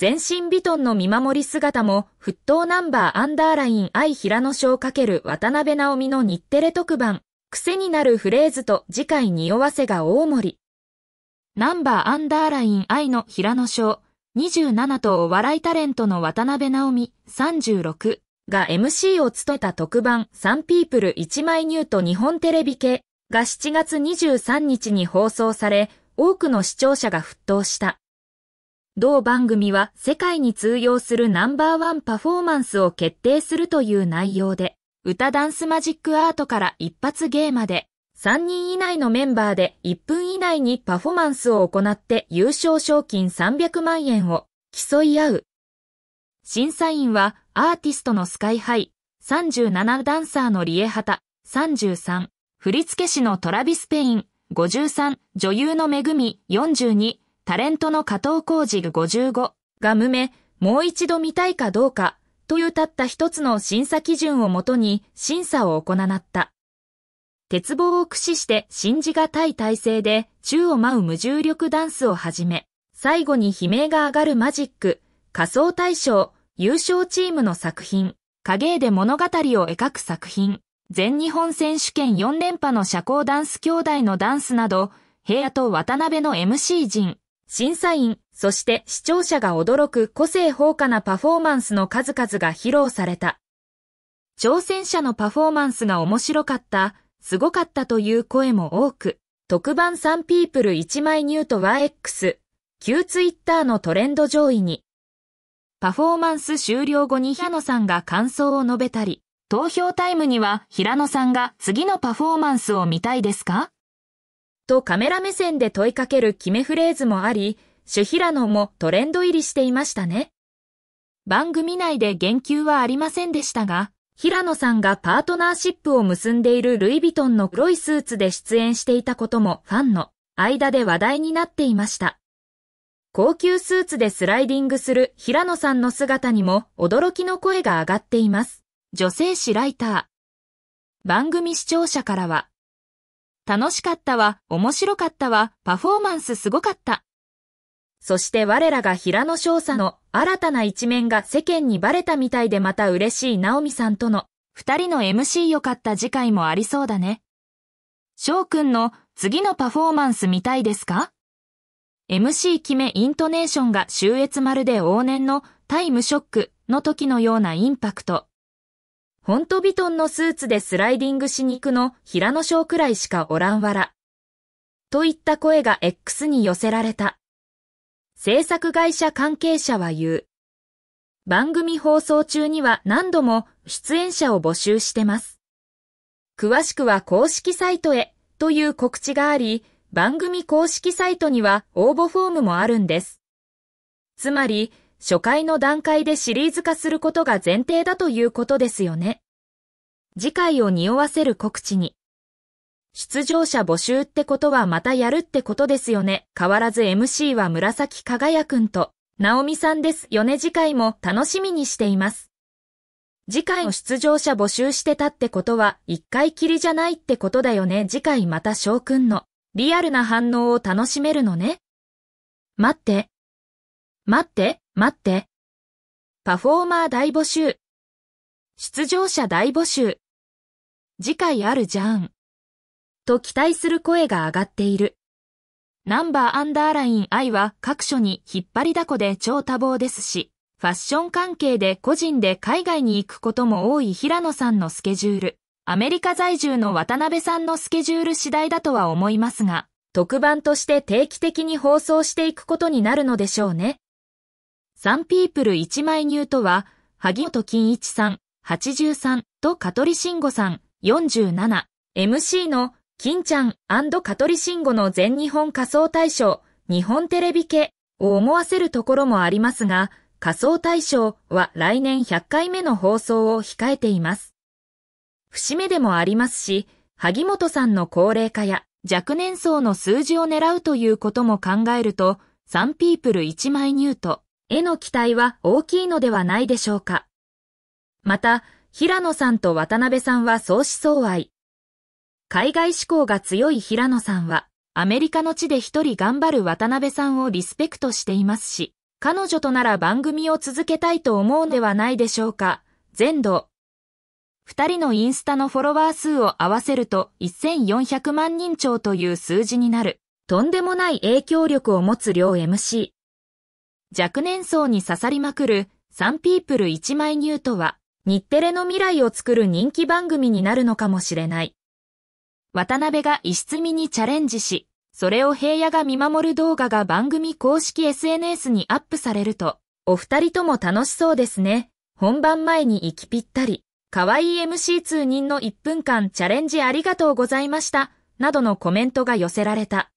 全身ビトンの見守り姿も、沸騰ナンバーアンダーライン愛平野賞×渡辺直美の日テレ特番、癖になるフレーズと次回匂わせが大盛り。ナンバーアンダーライン愛の平野賞、27とお笑いタレントの渡辺直美、36が MC を務めた特番、サンピープル1枚ニュート日本テレビ系が7月23日に放送され、多くの視聴者が沸騰した。同番組は世界に通用するナンバーワンパフォーマンスを決定するという内容で、歌ダンスマジックアートから一発芸まで、3人以内のメンバーで1分以内にパフォーマンスを行って優勝賞金300万円を競い合う。審査員はアーティストのスカイハイ、37ダンサーのリエハタ、33、振付師のトラビスペイン、53、女優のめぐみ、42、タレントの加藤浩二55が無名、もう一度見たいかどうか、というたった一つの審査基準をもとに審査を行った。鉄棒を駆使して信じがたい体勢で宙を舞う無重力ダンスをはじめ、最後に悲鳴が上がるマジック、仮想大賞、優勝チームの作品、影絵で物語を描く作品、全日本選手権4連覇の社交ダンス兄弟のダンスなど、平野と渡辺の MC 陣、審査員、そして視聴者が驚く個性豊かなパフォーマンスの数々が披露された。挑戦者のパフォーマンスが面白かった、すごかったという声も多く、特番3ピープル1枚ニュート YX、旧ツイッターのトレンド上位に、パフォーマンス終了後に平野さんが感想を述べたり、投票タイムには平野さんが次のパフォーマンスを見たいですかとカメラ目線で問いかける決めフレーズもあり、主平野もトレンド入りしていましたね。番組内で言及はありませんでしたが、平野さんがパートナーシップを結んでいるルイ・ヴィトンの黒いスーツで出演していたこともファンの間で話題になっていました。高級スーツでスライディングする平野さんの姿にも驚きの声が上がっています。女性誌ライター。番組視聴者からは、楽しかったわ、面白かったわ、パフォーマンスすごかった。そして我らが平野翔さんの新たな一面が世間にバレたみたいでまた嬉しい直美さんとの二人の MC 良かった次回もありそうだね。翔くんの次のパフォーマンス見たいですか ?MC 決めイントネーションが終越まるで往年のタイムショックの時のようなインパクト。ほんとビトンのスーツでスライディングしに行くの平野翔くらいしかおらんわら。といった声が X に寄せられた。制作会社関係者は言う。番組放送中には何度も出演者を募集してます。詳しくは公式サイトへという告知があり、番組公式サイトには応募フォームもあるんです。つまり、初回の段階でシリーズ化することが前提だということですよね。次回を匂わせる告知に。出場者募集ってことはまたやるってことですよね。変わらず MC は紫輝くんと、直美さんですよね。次回も楽しみにしています。次回の出場者募集してたってことは、一回きりじゃないってことだよね。次回また翔くんの、リアルな反応を楽しめるのね。待って。待って。待って。パフォーマー大募集。出場者大募集。次回あるじゃん。と期待する声が上がっている。ナンバーアンダーライン I は各所に引っ張りだこで超多忙ですし、ファッション関係で個人で海外に行くことも多い平野さんのスケジュール、アメリカ在住の渡辺さんのスケジュール次第だとは思いますが、特番として定期的に放送していくことになるのでしょうね。サンピープル一枚ニューとは、萩本欽一さん、83と香取慎吾さん、47、MC の金ちゃん香取慎吾の全日本仮想大賞、日本テレビ系を思わせるところもありますが、仮想大賞は来年100回目の放送を控えています。節目でもありますし、萩本さんの高齢化や若年層の数字を狙うということも考えると、サンピープル1枚ニュート。への期待は大きいのではないでしょうか。また、平野さんと渡辺さんは相思相愛。海外志向が強い平野さんは、アメリカの地で一人頑張る渡辺さんをリスペクトしていますし、彼女となら番組を続けたいと思うんではないでしょうか。全土。二人のインスタのフォロワー数を合わせると1400万人超という数字になる、とんでもない影響力を持つ両 MC。若年層に刺さりまくるサンピープル一枚ニュートは日テレの未来を作る人気番組になるのかもしれない。渡辺が石積みにチャレンジし、それを平野が見守る動画が番組公式 SNS にアップされると、お二人とも楽しそうですね。本番前に行きぴったり。可愛い m c 通人の1分間チャレンジありがとうございました。などのコメントが寄せられた。